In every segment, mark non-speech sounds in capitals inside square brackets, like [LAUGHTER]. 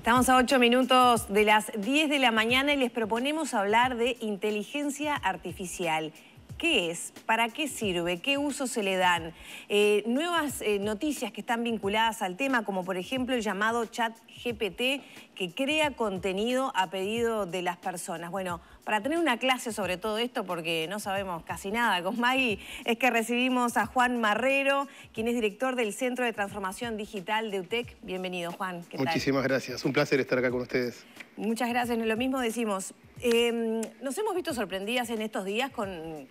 Estamos a 8 minutos de las 10 de la mañana y les proponemos hablar de inteligencia artificial. ¿Qué es? ¿Para qué sirve? ¿Qué uso se le dan? Eh, nuevas eh, noticias que están vinculadas al tema, como por ejemplo el llamado chat GPT, que crea contenido a pedido de las personas. Bueno, para tener una clase sobre todo esto, porque no sabemos casi nada con es que recibimos a Juan Marrero, quien es director del Centro de Transformación Digital de UTEC. Bienvenido, Juan. ¿Qué Muchísimas gracias. Un placer estar acá con ustedes. Muchas gracias. Lo mismo decimos Em, nos hemos visto sorprendidas en estos días con,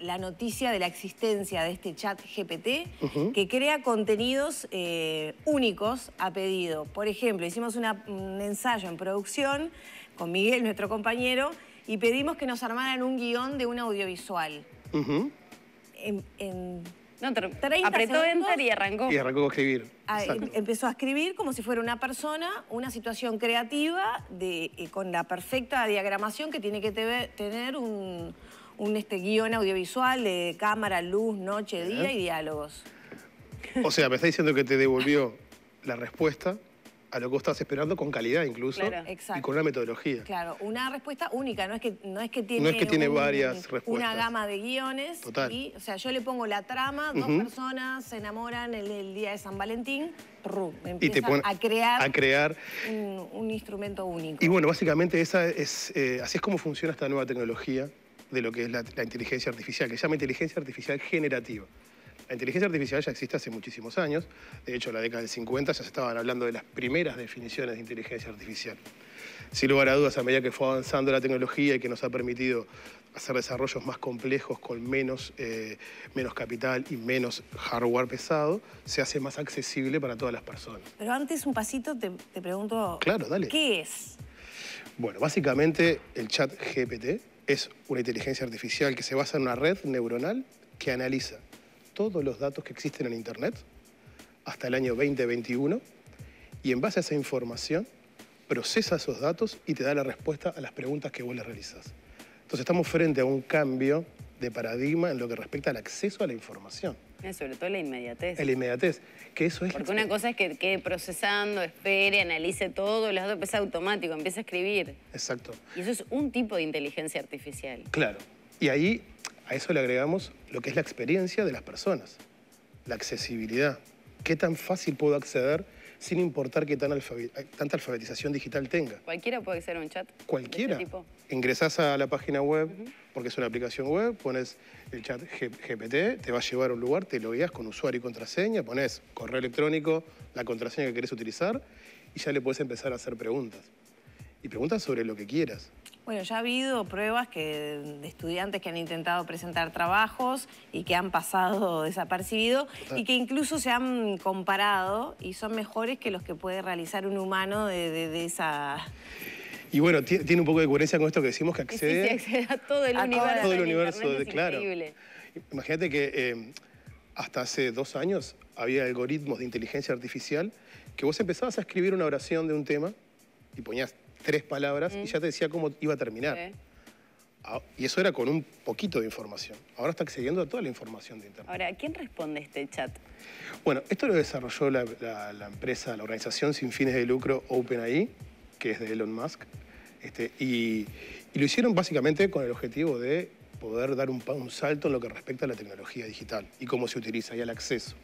la noticia de la existencia de este chat GPT que crea contenidos eh, únicos a pedido. Por ejemplo, hicimos un ensayo en producción con Miguel, nuestro compañero, y pedimos que nos armaran un guión de un audiovisual. en no, apretó enter y arrancó. Y arrancó a escribir. Ah, em, empezó a escribir como si fuera una persona, una situación creativa de, eh, con la perfecta diagramación que tiene que tener un, este, guión audiovisual de cámara, luz, noche, día y diálogos. O sea, me está diciendo que te devolvió la respuesta a lo que estás esperando con calidad incluso y con una metodología. Claro, una respuesta única, no es que, no es que tiene, varias respuestas. una gama de guiones. Y, o sea, yo le pongo la trama, dos personas se enamoran el, día de San Valentín, ru, empiezan a crear, a crear un, instrumento único. Y bueno, básicamente esa es, eh, así es como funciona esta nueva tecnología de lo que es la inteligencia artificial, que se llama inteligencia artificial generativa. La inteligencia artificial ya existe hace muchísimos años. De hecho, en la década del 50 ya se estaban hablando de las primeras definiciones de inteligencia artificial. Sin lugar a dudas, a medida que fue avanzando la tecnología y que nos ha permitido hacer desarrollos más complejos con menos, eh, menos capital y menos hardware pesado, se hace más accesible para todas las personas. Pero antes un pasito te, te pregunto, ¿qué es? Bueno, básicamente el chat GPT es una inteligencia artificial que se basa en una red neuronal que analiza todos los datos que existen en Internet hasta el año 2021 y en base a esa información procesa esos datos y te da la respuesta a las preguntas que vos le realizas. Entonces estamos frente a un cambio de paradigma en lo que respecta al acceso a la información. Eh, sobre todo la inmediatez. La inmediatez, eso es... Porque una cosa es que quede procesando, espere, analice todo, las datos es automático, empieza a escribir. Exacto. Y eso es un tipo de inteligencia artificial. Claro. Y ahí a eso le agregamos lo que es la experiencia de las personas, la accesibilidad. ¿Qué tan fácil puedo acceder sin importar qué tan tanta alfabetización digital tenga? ¿Cualquiera puede ser un chat? Este Cualquiera. Ingresás a la página web, porque es una aplicación web, pones el chat GPT, te va a llevar a un lugar, te lo guías con usuario y contraseña, pones correo electrónico, la contraseña que querés utilizar y ya le puedes empezar a hacer preguntas. Y preguntas sobre lo que quieras. Bueno, ya ha habido pruebas que, de estudiantes que han intentado presentar trabajos y que han pasado desapercibido y que incluso se han comparado y son mejores que los que puede realizar un humano de, esa... Y bueno, tiene un poco de coherencia con esto que decimos que accede, sí, sí, accede a todo el a universo. Todo el universo, claro. Imagínate que eh, hasta hace dos años había algoritmos de inteligencia artificial que vos empezabas a escribir una oración de un tema y ponías tres palabras y ya te decía cómo iba a terminar. Ah, y eso era con un poquito de información. Ahora está accediendo a toda la información de Internet. Ahora, ¿quién responde este chat? Bueno, esto lo desarrolló la, empresa, la organización sin fines de lucro OpenAI, que es de Elon Musk. Este, y, lo hicieron básicamente con el objetivo de poder dar un, un salto en lo que respecta a la tecnología digital y cómo se utiliza y al acceso.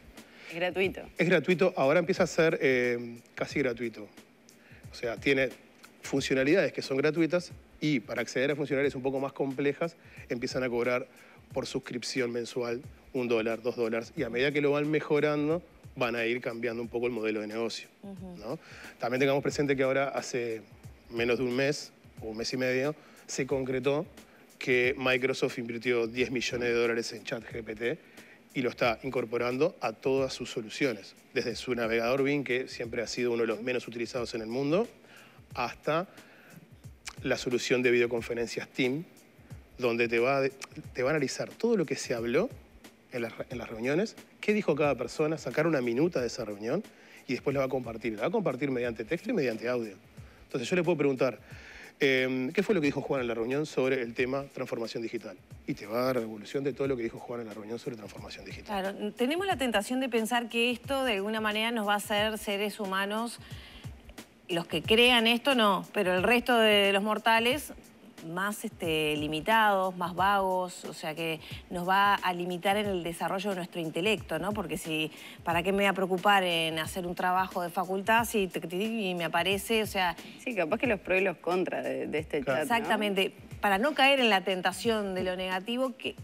Es gratuito. Es gratuito, ahora empieza a ser eh, casi gratuito. O sea, tiene funcionalidades que son gratuitas y para acceder a funcionalidades un poco más complejas empiezan a cobrar por suscripción mensual un dólar, dos dólares y a medida que lo van mejorando van a ir cambiando un poco el modelo de negocio. ¿no? También tengamos presente que ahora hace menos de un mes o un mes y medio se concretó que Microsoft invirtió 10 millones de dólares en ChatGPT y lo está incorporando a todas sus soluciones, desde su navegador Bing, que siempre ha sido uno de los menos utilizados en el mundo, hasta la solución de videoconferencias Team, donde te va, te va a analizar todo lo que se habló en las, reuniones, qué dijo cada persona, sacar una minuta de esa reunión y después la va a compartir. La va a compartir mediante texto y mediante audio. Entonces yo le puedo preguntar, em, ¿qué fue lo que dijo Juan en la reunión sobre el tema transformación digital? Y te va a dar la evolución de todo lo que dijo Juan en la reunión sobre transformación digital. Claro, tenemos la tentación de pensar que esto de alguna manera nos va a hacer seres humanos los que crean esto no, pero el resto de los mortales más este, limitados, más vagos, o sea que nos va a limitar en el desarrollo de nuestro intelecto, ¿no? Porque si, ¿para qué me voy a preocupar en hacer un trabajo de facultad si me aparece, o sea... Sí, capaz que los pros y los contras de, este chat, Exactamente, para no caer en la tentación de lo negativo, que,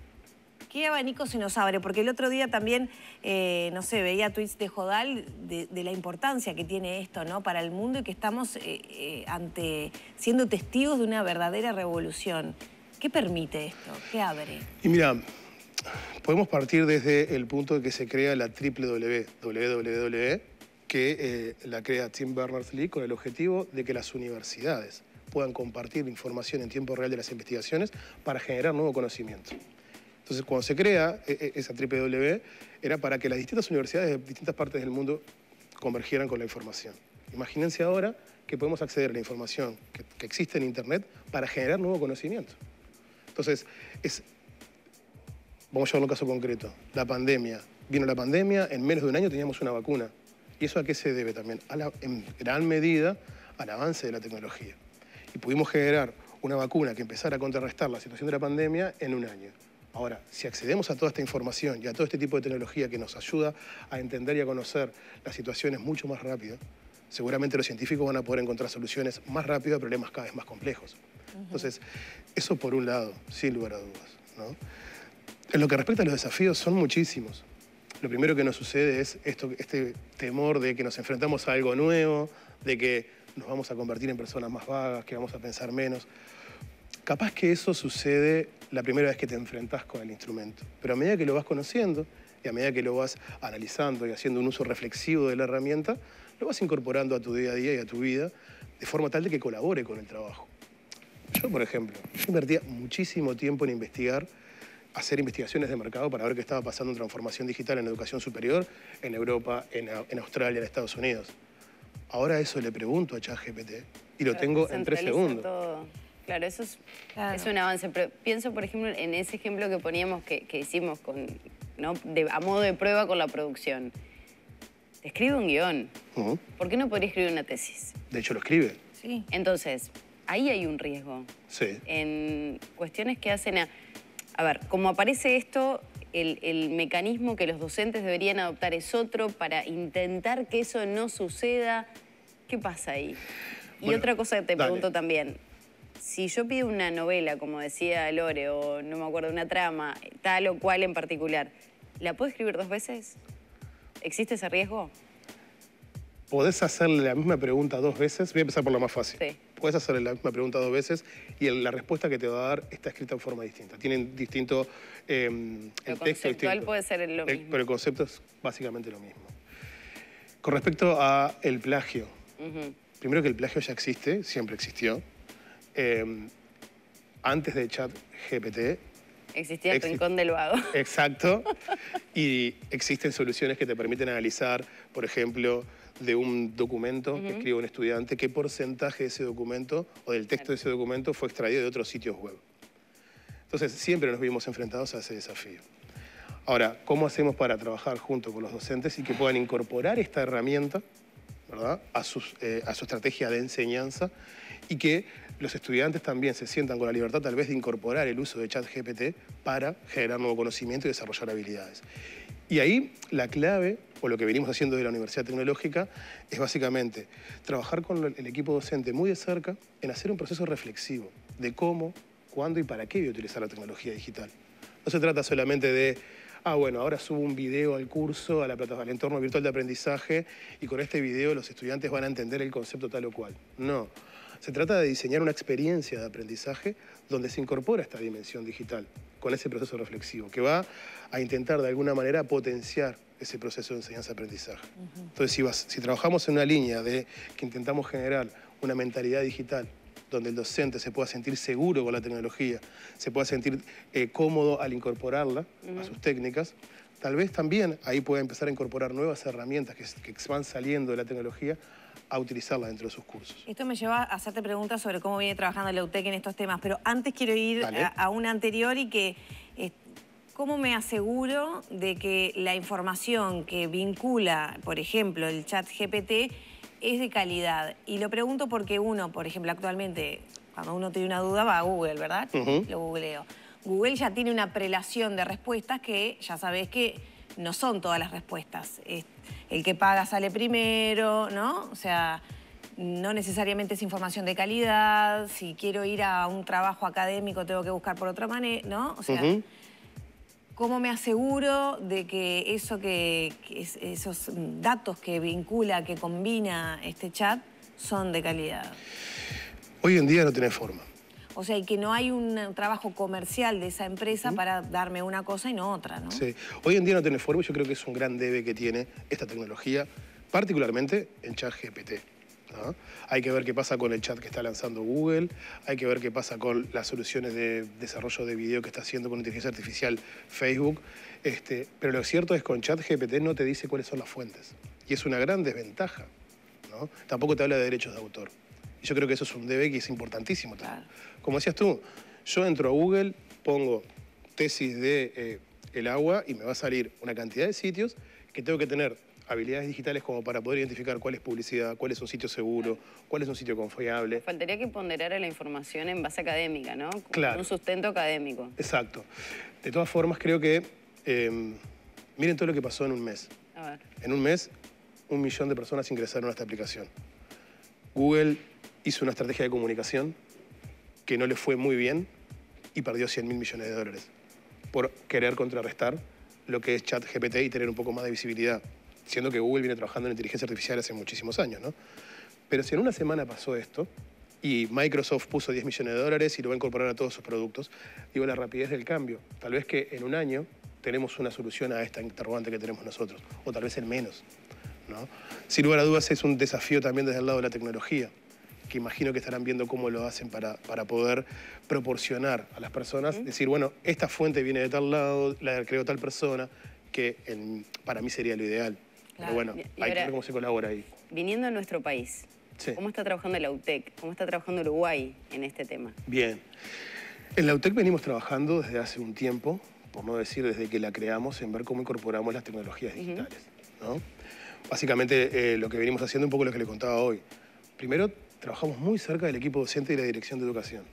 ¿Qué abanico se nos abre? Porque el otro día también, eh, no sé, veía tweets de Jodal de, la importancia que tiene esto ¿no? para el mundo y que estamos eh, eh, ante siendo testigos de una verdadera revolución. ¿Qué permite esto? ¿Qué abre? Y mira, podemos partir desde el punto de que se crea la triple WWW, que la crea Tim Berners-Lee con el objetivo de que las universidades puedan compartir información en tiempo real de las investigaciones para generar nuevo conocimiento. Entonces, cuando se crea eh, eh, esa W, era para que las distintas universidades de distintas partes del mundo convergieran con la información. Imagínense ahora que podemos acceder a la información que, existe en Internet para generar nuevo conocimiento. Entonces, es, vamos a llevarlo a un caso concreto, la pandemia. Vino la pandemia, en menos de un año teníamos una vacuna. ¿Y eso a qué se debe también? en gran medida al avance de la tecnología. Y pudimos generar una vacuna que empezara a contrarrestar la situación de la pandemia en un año. Ahora, si accedemos a toda esta información y a todo este tipo de tecnología que nos ayuda a entender y a conocer las situaciones mucho más rápido, seguramente los científicos van a poder encontrar soluciones más rápido a problemas cada vez más complejos. Entonces, eso por un lado, sin lugar a dudas. En lo que respecta a los desafíos, son muchísimos. Lo primero que nos sucede es esto, este temor de que nos enfrentamos a algo nuevo, de que nos vamos a convertir en personas más vagas, que vamos a pensar menos. Capaz que eso sucede la primera vez que te enfrentas con el instrumento, pero a medida que lo vas conociendo y a medida que lo vas analizando y haciendo un uso reflexivo de la herramienta, lo vas incorporando a tu día a día y a tu vida de forma tal de que colabore con el trabajo. Yo, por ejemplo, invertía muchísimo tiempo en investigar, hacer investigaciones de mercado para ver qué estaba pasando en transformación digital en educación superior en Europa, en, Australia, en Estados Unidos. Ahora eso le pregunto a ChatGPT y lo tengo en tres segundos. Claro, eso es, un avance. Pero pienso, por ejemplo, en ese ejemplo que poníamos que, hicimos con, a modo de prueba con la producción. Escribe un guión. ¿Por qué no podría escribir una tesis? De hecho, lo escribe. Sí. Entonces, ahí hay un riesgo. Sí. En cuestiones que hacen a... A ver, como aparece esto, el, mecanismo que los docentes deberían adoptar es otro para intentar que eso no suceda. ¿Qué pasa ahí? Y otra cosa que te pregunto también si yo pido una novela, como decía Lore, o no me acuerdo, una trama, tal o cual en particular, ¿la puedo escribir dos veces? ¿Existe ese riesgo? Podés hacerle la misma pregunta dos veces. Voy a empezar por lo más fácil. Sí. Podés hacerle la misma pregunta dos veces y la respuesta que te va a dar está escrita en forma distinta. Tienen distinto. Eh, el texto puede ser lo mismo. Pero el concepto es básicamente lo mismo. Con respecto al plagio, primero que el plagio ya existe, siempre existió Em, antes de GPT... Existía el Rincón del Vago. [LAUGHS] Exacto. y existen soluciones que te permiten analizar, por ejemplo, de un documento que escribe un estudiante, qué porcentaje de ese documento o del texto de ese documento fue extraído de otros sitios web. Entonces, siempre nos vimos enfrentados a ese desafío. Ahora, ¿cómo hacemos para trabajar junto con los docentes y que puedan incorporar esta herramienta ¿verdad? A, eh, a su estrategia de enseñanza y que los estudiantes también se sientan con la libertad tal vez de incorporar el uso de chat GPT para generar nuevo conocimiento y desarrollar habilidades. Y ahí la clave, o lo que venimos haciendo de la Universidad Tecnológica, es básicamente trabajar con el equipo docente muy de cerca en hacer un proceso reflexivo de cómo, cuándo y para qué voy a utilizar la tecnología digital. No se trata solamente de, ah, bueno, ahora subo un video al curso, a la plataforma, al entorno virtual de aprendizaje, y con este video los estudiantes van a entender el concepto tal o cual. No se trata de diseñar una experiencia de aprendizaje donde se incorpora esta dimensión digital con ese proceso reflexivo, que va a intentar de alguna manera potenciar ese proceso de enseñanza-aprendizaje. Entonces, si, si trabajamos en una línea de que intentamos generar una mentalidad digital donde el docente se pueda sentir seguro con la tecnología, se pueda sentir eh, cómodo al incorporarla a sus técnicas, tal vez también ahí pueda empezar a incorporar nuevas herramientas que, que van saliendo de la tecnología a utilizarla dentro de sus cursos. Esto me lleva a hacerte preguntas sobre cómo viene trabajando la UTEC en estos temas, pero antes quiero ir a, una anterior y que... ¿Cómo me aseguro de que la información que vincula, por ejemplo, el chat GPT es de calidad? Y lo pregunto porque uno, por ejemplo, actualmente, cuando uno tiene una duda, va a Google, ¿verdad? Lo googleo. Google ya tiene una prelación de respuestas que ya sabes que no son todas las respuestas. el que paga sale primero, ¿no? O sea, no necesariamente es información de calidad, si quiero ir a un trabajo académico tengo que buscar por otra manera, ¿no? O sea, ¿cómo me aseguro de que, eso que, esos datos que vincula, que combina este chat, son de calidad? Hoy en día no tiene forma. O sea, y que no hay un eh, trabajo comercial de esa empresa para darme una cosa y no otra, ¿no? Sí. Hoy en día no tiene forma y yo creo que es un gran debe que tiene esta tecnología, particularmente en ChatGPT. ¿no? Hay que ver qué pasa con el chat que está lanzando Google, hay que ver qué pasa con las soluciones de desarrollo de video que está haciendo con inteligencia artificial Facebook. Este, pero lo cierto es que con ChatGPT no te dice cuáles son las fuentes. Y es una gran desventaja. ¿no? Tampoco te habla de derechos de autor. Yo creo que eso es un debe que es importantísimo. Como decías tú, yo entro a Google, pongo tesis de eh, el agua y me va a salir una cantidad de sitios que tengo que tener habilidades digitales como para poder identificar cuál es publicidad, cuál es un sitio seguro, cuál es un sitio confiable. Faltaría que ponderara la información en base académica, ¿no? claro. Un sustento académico. Exacto. De todas formas, creo que... Eh, miren todo lo que pasó en un mes. A ver. En un mes, un millón de personas ingresaron a esta aplicación. Google hizo una estrategia de comunicación que no le fue muy bien y perdió 100.000 mil millones de dólares por querer contrarrestar lo que es ChatGPT y tener un poco más de visibilidad, siendo que Google viene trabajando en inteligencia artificial hace muchísimos años, ¿no? Pero si en una semana pasó esto y Microsoft puso 10 millones de dólares y lo va a incorporar a todos sus productos, digo la rapidez del cambio. Tal vez que en un año tenemos una solución a esta interrogante que tenemos nosotros, o tal vez en menos. ¿no? Sin lugar a dudas es un desafío también desde el lado de la tecnología que imagino que estarán viendo cómo lo hacen para, para poder proporcionar a las personas, decir, bueno, esta fuente viene de tal lado, la creó tal persona, que para mí sería lo ideal. Pero bueno, hay que ver cómo se colabora ahí. Viniendo a nuestro país, ¿cómo está trabajando la UTEC? ¿Cómo está trabajando Uruguay en este tema? Bien. En la UTEC venimos trabajando desde hace un tiempo, por no decir desde que la creamos, en ver cómo incorporamos las tecnologías digitales. Básicamente eh, lo que venimos haciendo un poco lo que le contaba hoy. Primero, trabajamos muy cerca del equipo docente y la dirección de educación.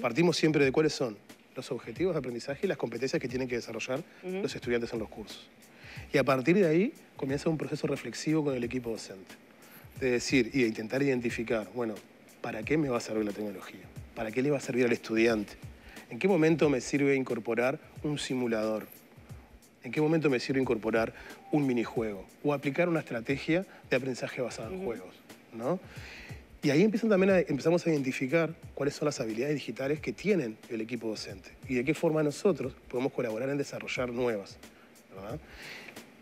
Partimos siempre de cuáles son los objetivos de aprendizaje y las competencias que tienen que desarrollar los estudiantes en los cursos. Y a partir de ahí comienza un proceso reflexivo con el equipo docente. De decir y de intentar identificar, bueno, ¿para qué me va a servir la tecnología? ¿Para qué le va a servir al estudiante? ¿En qué momento me sirve incorporar un simulador? ¿En qué momento me sirve incorporar un minijuego? O aplicar una estrategia de aprendizaje basada en juegos, ¿no? Y ahí empiezan también a, empezamos a identificar cuáles son las habilidades digitales que tienen el equipo docente y de qué forma nosotros podemos colaborar en desarrollar nuevas.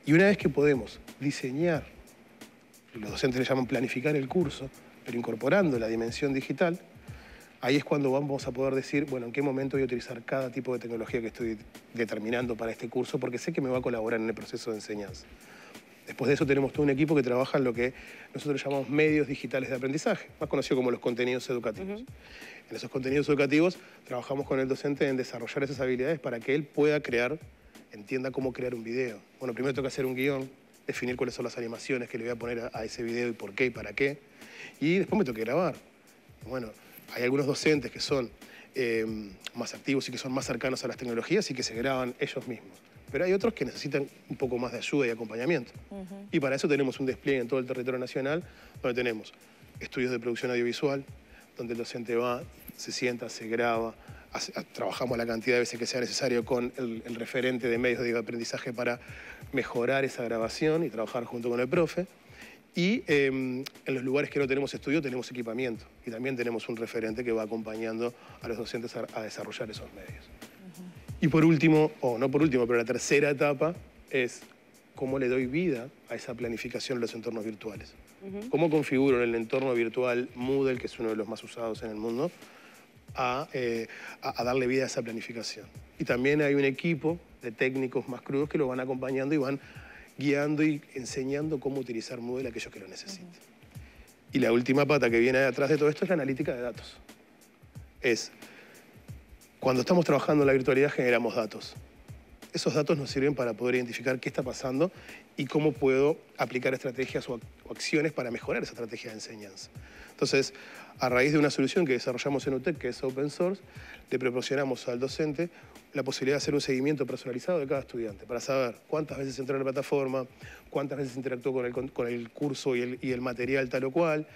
Y una vez que podemos diseñar, los docentes le llaman planificar el curso, pero incorporando la dimensión digital, ahí es cuando vamos a poder decir, bueno, en qué momento voy a utilizar cada tipo de tecnología que estoy determinando para este curso, porque sé que me va a colaborar en el proceso de enseñanza. Después de eso tenemos todo un equipo que trabaja en lo que nosotros llamamos medios digitales de aprendizaje, más conocido como los contenidos educativos. En esos contenidos educativos trabajamos con el docente en desarrollar esas habilidades para que él pueda crear, entienda cómo crear un video. Bueno, primero que hacer un guión, definir cuáles son las animaciones que le voy a poner a, ese video y por qué y para qué. Y después me que grabar. Bueno, hay algunos docentes que son eh, más activos y que son más cercanos a las tecnologías y que se graban ellos mismos pero hay otros que necesitan un poco más de ayuda y acompañamiento. Y para eso tenemos un despliegue en todo el territorio nacional, donde tenemos estudios de producción audiovisual, donde el docente va, se sienta, se graba, ah, trabajamos la cantidad de veces que sea necesario con el, referente de medios de aprendizaje para mejorar esa grabación y trabajar junto con el profe. Y em, en los lugares que no tenemos estudio tenemos equipamiento y también tenemos un referente que va acompañando a los docentes a desarrollar esos medios. Y por último, o no por último, pero la tercera etapa es cómo le doy vida a esa planificación en los entornos virtuales. Cómo configuro en el entorno virtual Moodle, que es uno de los más usados en el mundo, eh, a, darle vida a esa planificación. Y también hay un equipo de técnicos más crudos que lo van acompañando y van guiando y enseñando cómo utilizar Moodle a aquellos que lo necesiten. Y la última pata que viene detrás de todo esto es la analítica de datos. Es cuando estamos trabajando en la virtualidad generamos datos. Esos datos nos sirven para poder identificar qué está pasando y cómo puedo aplicar estrategias o acciones para mejorar esa estrategia de enseñanza. Entonces, a raíz de una solución que desarrollamos en UTEC, que es open source, le proporcionamos al docente la posibilidad de hacer un seguimiento personalizado de cada estudiante para saber cuántas veces entró en la plataforma, cuántas veces interactuó con el, curso y el, material tal o cual,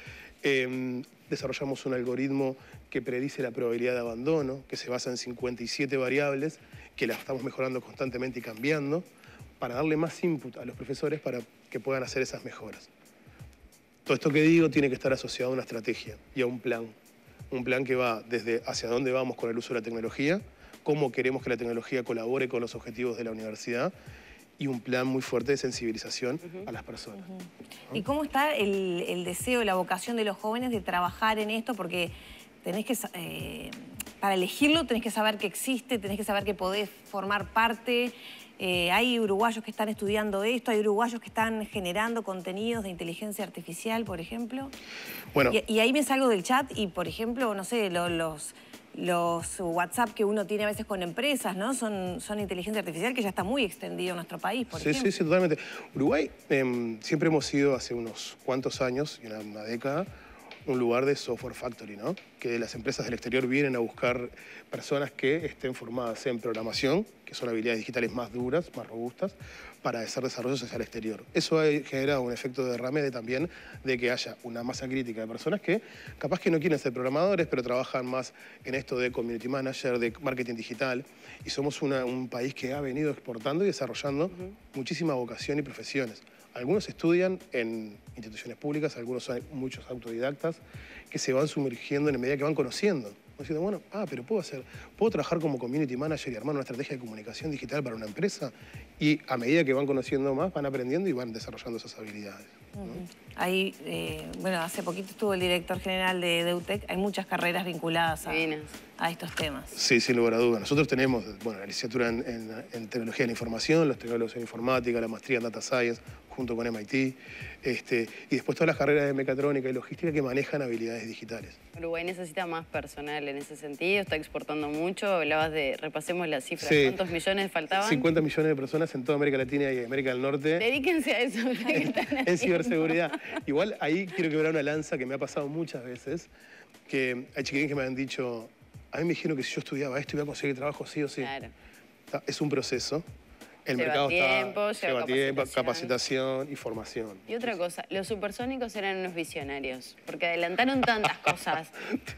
em, desarrollamos un algoritmo que predice la probabilidad de abandono, que se basa en 57 variables, que las estamos mejorando constantemente y cambiando, para darle más input a los profesores para que puedan hacer esas mejoras. Todo esto que digo tiene que estar asociado a una estrategia y a un plan. Un plan que va desde hacia dónde vamos con el uso de la tecnología, cómo queremos que la tecnología colabore con los objetivos de la universidad y un plan muy fuerte de sensibilización a las personas. ¿Y cómo está el, deseo, la vocación de los jóvenes de trabajar en esto? Porque tenés que, eh, para elegirlo tenés que saber que existe, tenés que saber que podés formar parte. Eh, hay uruguayos que están estudiando esto, hay uruguayos que están generando contenidos de inteligencia artificial, por ejemplo. Bueno. Y, ahí me salgo del chat y, por ejemplo, no sé, los los WhatsApp que uno tiene a veces con empresas, ¿no? Son, inteligencia artificial que ya está muy extendido en nuestro país, por ejemplo. Sí, sí, totalmente. Uruguay em, siempre hemos sido, hace unos cuantos años, y una década, un lugar de software factory, ¿no? Que las empresas del exterior vienen a buscar personas que estén formadas en programación, que son habilidades digitales más duras, más robustas, para hacer desarrollos hacia el exterior. Eso ha generado un efecto de derrame también de que haya una masa crítica de personas que capaz que no quieren ser programadores, pero trabajan más en esto de community manager, de marketing digital. Y somos un país que ha venido exportando y desarrollando muchísima vocación y profesiones. Algunos estudian en instituciones públicas, algunos son muchos autodidactas que se van sumergiendo en medida que van conociendo. Diciendo, bueno, ah, pero puedo hacer, puedo trabajar como community manager y armar una estrategia de comunicación digital para una empresa. Y a medida que van conociendo más, van aprendiendo y van desarrollando esas habilidades. Eh, bueno, hace poquito estuvo el director general de Deutec, hay muchas carreras vinculadas a, a estos temas. Sí, sin lugar a dudas. Nosotros tenemos, bueno, la licenciatura en, Tecnología de la Información, los Tecnología en Informática, la maestría en Data Science, junto con MIT, este, y después todas las carreras de mecatrónica y logística que manejan habilidades digitales. Uruguay necesita más personal en ese sentido, está exportando mucho, hablabas de, repasemos las cifras, ¿cuántos millones faltaban? 50 millones de personas en toda América Latina y América del Norte. Dedíquense a eso. [LAUGHS] [LAUGHS] en ciberseguridad. Igual ahí quiero que quebrar una lanza que me ha pasado muchas veces, que hay chiquillos que me han dicho, a mí me dijeron que si yo estudiaba esto iba a conseguir trabajo sí o sí. Claro. Es un proceso. El mercado tiempo, está, lleva, tiempo, capacitación y formación. Y otra cosa, los supersónicos eran unos visionarios, porque adelantaron tantas [LAUGHS] cosas.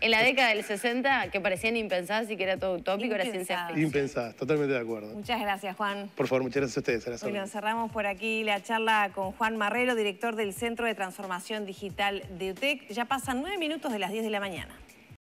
En la década del 60, que parecían impensadas y que era todo utópico, era ciencia ficción. Impensadas, totalmente de acuerdo. Muchas gracias, Juan. Por favor, muchas gracias a ustedes. cerramos por aquí la charla con Juan Marrero, director del Centro de Transformación Digital de UTEC. Ya pasan nueve minutos de las 10 de la mañana.